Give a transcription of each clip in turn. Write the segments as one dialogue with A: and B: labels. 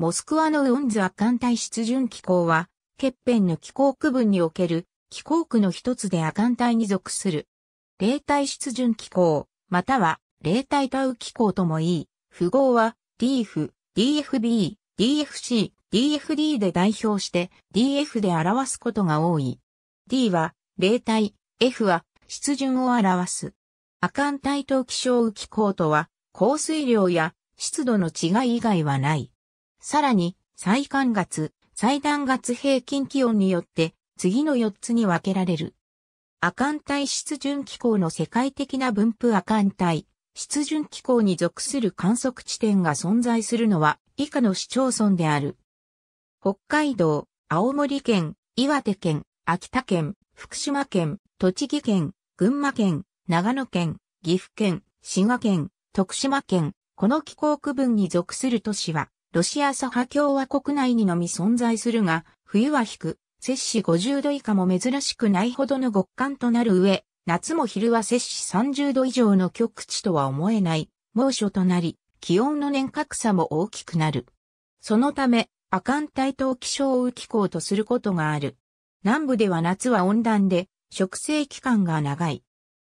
A: モス
B: クワのウンズ亜寒帯湿潤気候は、欠片の気候区分における気候区の一つで亜寒帯に属する。霊帯湿潤気候、または霊帯タウ気候ともいい、符号は DF、DFB、DFC、DFD で代表して DF で表すことが多い。D は霊帯、F は湿潤を表す。亜寒帯と気象雨気候とは、降水量や湿度の違い以外はない。さらに、最寒月、最暖月平均気温によって、次の4つに分けられる。亜寒帯湿潤気候の世界的な分布亜寒帯、湿潤気候に属する観測地点が存在するのは以下の市町村である。北海道、青森県、岩手県、秋田県、福島県、栃木県、群馬県、長野県、岐阜県、滋賀県、徳島県、この気候区分に属する都市は、ロシア左派共和国内にのみ存在するが、冬は低く、摂氏50度以下も珍しくないほどの極寒となる上、夏も昼は摂氏30度以上の極地とは思えない猛暑となり、気温の年較差も大きくなる。そのため、亜寒帯等気象雨気候とすることがある。南部では夏は温暖で、植生期間が長い。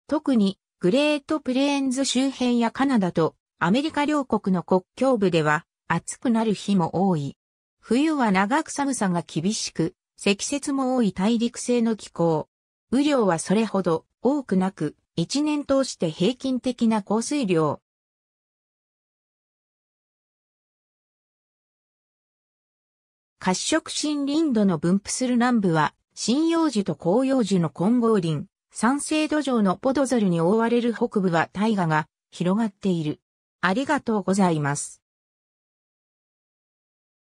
B: 特に、グレートプレーンズ周辺やカナダとアメリカ両国の国境部では、暑くなる日も多い。冬は長く寒さが厳しく、積雪も多い大陸性の気候。雨量はそれほど多くなく、一年通して平均的な降水量。褐色森林土の分布する南部は、針葉樹と広葉樹の混合林、酸性土壌のポドザルに覆われる北部は大河が広がっている。ありがとうございます。